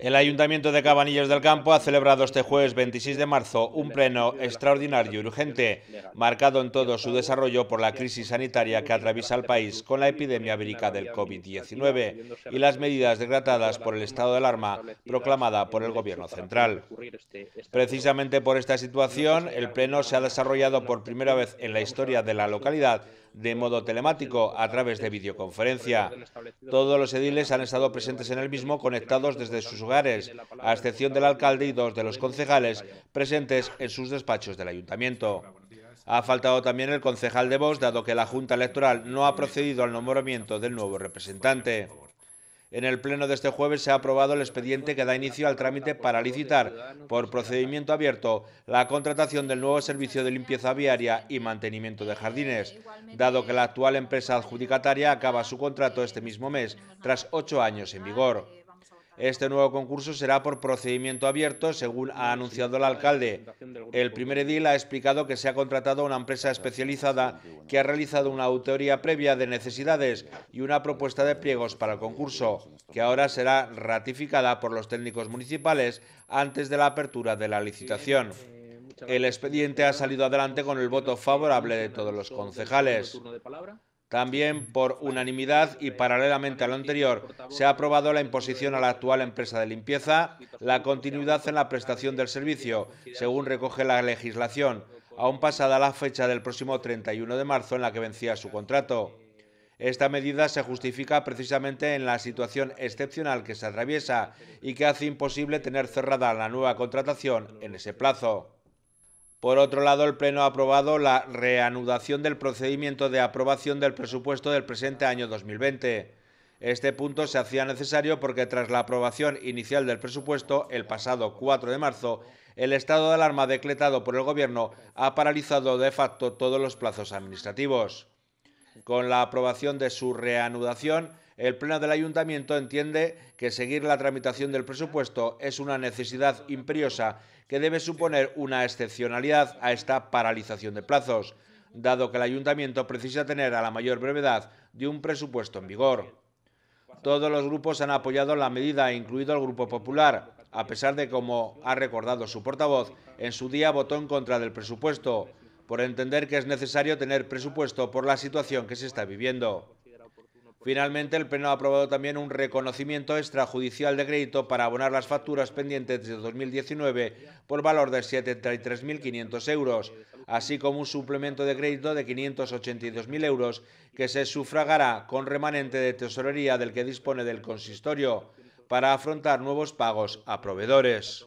el Ayuntamiento de Cabanillos del Campo ha celebrado este jueves 26 de marzo un pleno extraordinario y urgente, marcado en todo su desarrollo por la crisis sanitaria que atraviesa el país con la epidemia vírica del COVID-19 y las medidas decretadas por el estado de alarma proclamada por el Gobierno central. Precisamente por esta situación, el pleno se ha desarrollado por primera vez en la historia de la localidad de modo telemático a través de videoconferencia. Todos los ediles han estado presentes en el mismo conectados desde sus hogares, a excepción del alcalde y dos de los concejales presentes en sus despachos del ayuntamiento. Ha faltado también el concejal de voz, dado que la Junta Electoral no ha procedido al nombramiento del nuevo representante. En el pleno de este jueves se ha aprobado el expediente que da inicio al trámite para licitar, por procedimiento abierto, la contratación del nuevo servicio de limpieza viaria y mantenimiento de jardines, dado que la actual empresa adjudicataria acaba su contrato este mismo mes, tras ocho años en vigor. Este nuevo concurso será por procedimiento abierto, según ha anunciado el alcalde. El primer edil ha explicado que se ha contratado a una empresa especializada que ha realizado una auditoría previa de necesidades y una propuesta de pliegos para el concurso, que ahora será ratificada por los técnicos municipales antes de la apertura de la licitación. El expediente ha salido adelante con el voto favorable de todos los concejales. También, por unanimidad y paralelamente a lo anterior, se ha aprobado la imposición a la actual empresa de limpieza la continuidad en la prestación del servicio, según recoge la legislación, aún pasada la fecha del próximo 31 de marzo en la que vencía su contrato. Esta medida se justifica precisamente en la situación excepcional que se atraviesa y que hace imposible tener cerrada la nueva contratación en ese plazo. Por otro lado, el Pleno ha aprobado la reanudación del procedimiento de aprobación del presupuesto del presente año 2020. Este punto se hacía necesario porque tras la aprobación inicial del presupuesto el pasado 4 de marzo, el estado de alarma decretado por el Gobierno ha paralizado de facto todos los plazos administrativos. Con la aprobación de su reanudación, el Pleno del Ayuntamiento entiende que seguir la tramitación del presupuesto es una necesidad imperiosa que debe suponer una excepcionalidad a esta paralización de plazos, dado que el Ayuntamiento precisa tener a la mayor brevedad de un presupuesto en vigor. Todos los grupos han apoyado la medida, incluido el Grupo Popular, a pesar de, como ha recordado su portavoz, en su día votó en contra del presupuesto, por entender que es necesario tener presupuesto por la situación que se está viviendo. Finalmente, el Pleno ha aprobado también un reconocimiento extrajudicial de crédito para abonar las facturas pendientes de 2019 por valor de 73.500 euros, así como un suplemento de crédito de 582.000 euros que se sufragará con remanente de tesorería del que dispone del consistorio para afrontar nuevos pagos a proveedores.